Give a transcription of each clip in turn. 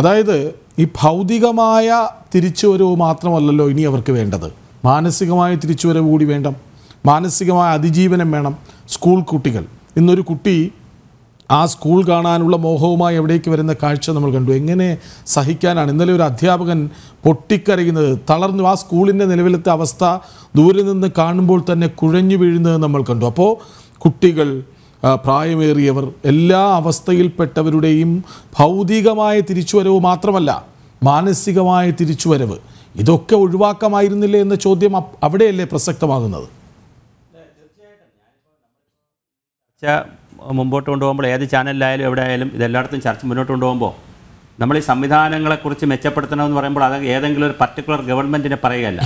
അതായത് ഈ ഭൗതികമായ തിരിച്ചുവരവ് മാത്രമല്ലല്ലോ ഇനി അവർക്ക് വേണ്ടത് മാനസികമായ തിരിച്ചുവരവ് കൂടി വേണ്ട മാനസികമായ അതിജീവനം വേണം സ്കൂൾ കുട്ടികൾ ഇന്നൊരു കുട്ടി ആ സ്കൂൾ കാണാനുള്ള മോഹവുമായി എവിടേക്ക് വരുന്ന കാഴ്ച നമ്മൾ കണ്ടു എങ്ങനെ സഹിക്കാനാണ് ഇന്നലെ ഒരു അധ്യാപകൻ പൊട്ടിക്കരയുന്നത് തളർന്നു ആ സ്കൂളിൻ്റെ നിലവിലത്തെ അവസ്ഥ ദൂരെ നിന്ന് കാണുമ്പോൾ തന്നെ കുഴഞ്ഞു വീഴുന്നത് നമ്മൾ കണ്ടു അപ്പോൾ കുട്ടികൾ പ്രായമേറിയവർ എല്ലാ അവസ്ഥയിൽപ്പെട്ടവരുടെയും ഭൗതികമായ തിരിച്ചുവരവ് മാത്രമല്ല മാനസികമായ തിരിച്ചുവരവ് ഇതൊക്കെ ഒഴിവാക്കാമായിരുന്നില്ലേ എന്ന ചോദ്യം അവിടെയല്ലേ പ്രസക്തമാകുന്നത് മുമ്പോട്ട് കൊണ്ടുപോകുമ്പോൾ ഏത് ചാനലിലായാലും എവിടെയായാലും ഇതെല്ലായിടത്തും ചർച്ച മുന്നോട്ട് കൊണ്ടുപോകുമ്പോൾ നമ്മൾ ഈ സംവിധാനങ്ങളെക്കുറിച്ച് മെച്ചപ്പെടുത്തണമെന്ന് പറയുമ്പോൾ അത് ഏതെങ്കിലും ഒരു പർട്ടിക്കുലർ ഗവൺമെൻറ്റിനെ പറയുകയല്ല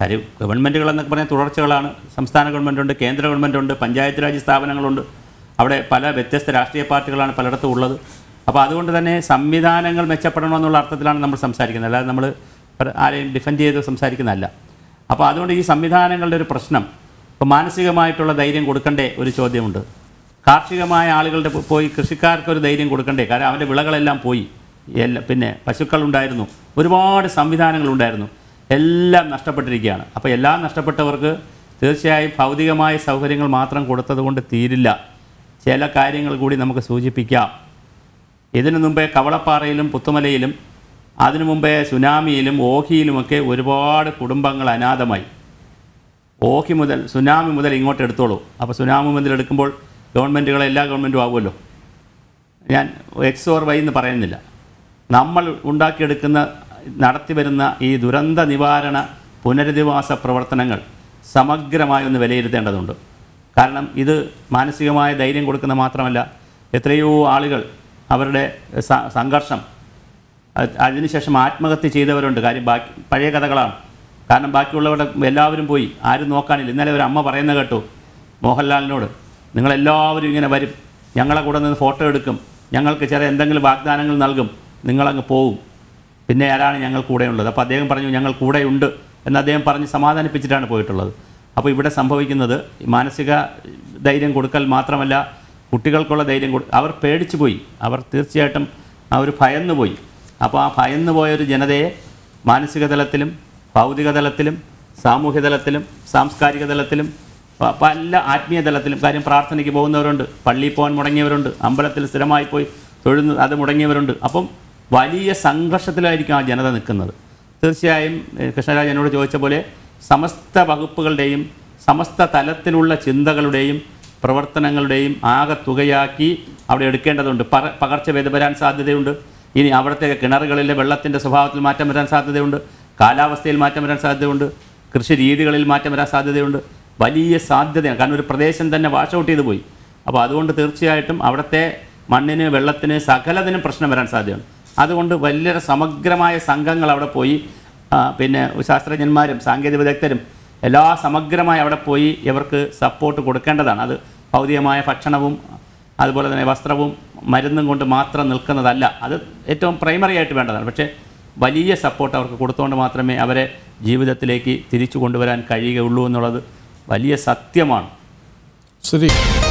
കാര്യം ഗവൺമെൻറ്റുകളെന്നൊക്കെ പറഞ്ഞാൽ തുടർച്ചകളാണ് സംസ്ഥാന ഗവൺമെൻറ്റുണ്ട് കേന്ദ്ര ഗവൺമെൻറ്റുണ്ട് പഞ്ചായത്ത് രാജ് സ്ഥാപനങ്ങളുണ്ട് അവിടെ പല വ്യത്യസ്ത രാഷ്ട്രീയ പാർട്ടികളാണ് പലയിടത്തും ഉള്ളത് അപ്പോൾ അതുകൊണ്ട് തന്നെ സംവിധാനങ്ങൾ മെച്ചപ്പെടണമെന്നുള്ള അർത്ഥത്തിലാണ് നമ്മൾ സംസാരിക്കുന്നത് അല്ലാതെ നമ്മൾ ആരെയും ഡിഫെൻഡ് ചെയ്ത് സംസാരിക്കുന്നതല്ല അപ്പോൾ അതുകൊണ്ട് ഈ സംവിധാനങ്ങളുടെ ഒരു പ്രശ്നം ഇപ്പോൾ മാനസികമായിട്ടുള്ള ധൈര്യം കൊടുക്കണ്ടേ ഒരു ചോദ്യമുണ്ട് കാർഷികമായ ആളുകളുടെ പോയി കൃഷിക്കാർക്ക് ഒരു ധൈര്യം കൊടുക്കണ്ടേ കാരണം അവൻ്റെ വിളകളെല്ലാം പോയി എല്ലാം പിന്നെ പശുക്കളുണ്ടായിരുന്നു ഒരുപാട് സംവിധാനങ്ങളുണ്ടായിരുന്നു എല്ലാം നഷ്ടപ്പെട്ടിരിക്കുകയാണ് അപ്പോൾ എല്ലാം നഷ്ടപ്പെട്ടവർക്ക് തീർച്ചയായും ഭൗതികമായ സൗകര്യങ്ങൾ മാത്രം കൊടുത്തതുകൊണ്ട് തീരില്ല ചില കാര്യങ്ങൾ കൂടി നമുക്ക് സൂചിപ്പിക്കാം ഇതിനു മുമ്പേ കവളപ്പാറയിലും പുത്തുമലയിലും അതിനു മുമ്പേ സുനാമിയിലും ഓഹിയിലുമൊക്കെ ഒരുപാട് കുടുംബങ്ങൾ അനാഥമായി ഓഹി മുതൽ സുനാമി മുതൽ ഇങ്ങോട്ട് എടുത്തോളൂ അപ്പോൾ സുനാമി മുതൽ എടുക്കുമ്പോൾ ഗവൺമെൻറ്റുകളെ എല്ലാ ഗവൺമെൻറ്റും ആവുമല്ലോ ഞാൻ എക്സ് ഓർ വൈ എന്ന് പറയുന്നില്ല നമ്മൾ ഉണ്ടാക്കിയെടുക്കുന്ന നടത്തിവരുന്ന ഈ ദുരന്ത നിവാരണ പുനരധിവാസ പ്രവർത്തനങ്ങൾ സമഗ്രമായി ഒന്ന് വിലയിരുത്തേണ്ടതുണ്ട് കാരണം ഇത് മാനസികമായ ധൈര്യം കൊടുക്കുന്ന മാത്രമല്ല എത്രയോ ആളുകൾ അവരുടെ സംഘർഷം അതിനുശേഷം ആത്മഹത്യ ചെയ്തവരുണ്ട് കാര്യം ബാക്കി പഴയ കഥകളാണ് കാരണം ബാക്കിയുള്ളവരുടെ എല്ലാവരും പോയി ആരും നോക്കാനില്ല ഇന്നലെ ഒരു അമ്മ പറയുന്ന കേട്ടു മോഹൻലാലിനോട് നിങ്ങളെല്ലാവരും ഇങ്ങനെ വരും ഞങ്ങളെ കൂടെ നിന്ന് ഫോട്ടോ എടുക്കും ഞങ്ങൾക്ക് ചെറിയ എന്തെങ്കിലും വാഗ്ദാനങ്ങൾ നൽകും നിങ്ങളങ്ങ് പോവും പിന്നെ ആരാണ് ഞങ്ങൾ ഉള്ളത് അപ്പോൾ അദ്ദേഹം പറഞ്ഞു ഞങ്ങൾ കൂടെയുണ്ട് എന്ന് അദ്ദേഹം പറഞ്ഞ് സമാധാനിപ്പിച്ചിട്ടാണ് പോയിട്ടുള്ളത് അപ്പോൾ ഇവിടെ സംഭവിക്കുന്നത് മാനസിക ധൈര്യം കൊടുക്കൽ മാത്രമല്ല കുട്ടികൾക്കുള്ള ധൈര്യം കൊടു അവർ പേടിച്ചു പോയി അവർ തീർച്ചയായിട്ടും അവർ ഭയന്നു പോയി അപ്പോൾ ആ ഭയന്നു പോയൊരു ജനതയെ മാനസിക തലത്തിലും ഭൗതിക തലത്തിലും സാമൂഹ്യ തലത്തിലും സാംസ്കാരിക തലത്തിലും പല ആത്മീയ തലത്തിലും കാര്യം പ്രാർത്ഥനയ്ക്ക് പോകുന്നവരുണ്ട് പള്ളിയിൽ പോകാൻ മുടങ്ങിയവരുണ്ട് അമ്പലത്തിൽ സ്ഥിരമായി പോയി തൊഴുന്ന അത് മുടങ്ങിയവരുണ്ട് അപ്പം വലിയ സംഘർഷത്തിലായിരിക്കും ആ ജനത നിൽക്കുന്നത് തീർച്ചയായും കൃഷ്ണരാജ് എന്നോട് ചോദിച്ച പോലെ സമസ്ത വകുപ്പുകളുടെയും സമസ്ത തലത്തിലുള്ള ചിന്തകളുടെയും പ്രവർത്തനങ്ങളുടെയും ആകെ തുകയാക്കി അവിടെ എടുക്കേണ്ടതുണ്ട് പറ പകർച്ചവേദ വരാൻ സാധ്യതയുണ്ട് ഇനി അവിടുത്തെ കിണറുകളിലെ വെള്ളത്തിൻ്റെ സ്വഭാവത്തിൽ മാറ്റം വരാൻ സാധ്യതയുണ്ട് കാലാവസ്ഥയിൽ മാറ്റം വരാൻ സാധ്യതയുണ്ട് കൃഷി രീതികളിൽ മാറ്റം വരാൻ സാധ്യതയുണ്ട് വലിയ സാധ്യതയാണ് കാരണം ഒരു പ്രദേശം തന്നെ വാഷ് ഔട്ട് ചെയ്തു പോയി അപ്പോൾ അതുകൊണ്ട് തീർച്ചയായിട്ടും അവിടുത്തെ മണ്ണിന് വെള്ളത്തിന് സകലതിനും പ്രശ്നം വരാൻ സാധ്യതയാണ് അതുകൊണ്ട് വലിയ സമഗ്രമായ സംഘങ്ങൾ അവിടെ പോയി പിന്നെ ശാസ്ത്രജ്ഞന്മാരും സാങ്കേതിക വിദഗ്ധരും എല്ലാ സമഗ്രമായി അവിടെ പോയി ഇവർക്ക് സപ്പോർട്ട് കൊടുക്കേണ്ടതാണ് അത് ഭൗതികമായ ഭക്ഷണവും അതുപോലെ തന്നെ വസ്ത്രവും മരുന്നും കൊണ്ട് മാത്രം നിൽക്കുന്നതല്ല അത് ഏറ്റവും പ്രൈമറി ആയിട്ട് വേണ്ടതാണ് പക്ഷേ വലിയ സപ്പോർട്ട് അവർക്ക് കൊടുത്തുകൊണ്ട് മാത്രമേ അവരെ ജീവിതത്തിലേക്ക് തിരിച്ചു കൊണ്ടുവരാൻ കഴിയുകയുള്ളൂ എന്നുള്ളത് വലിയ സത്യമാണ് ശരി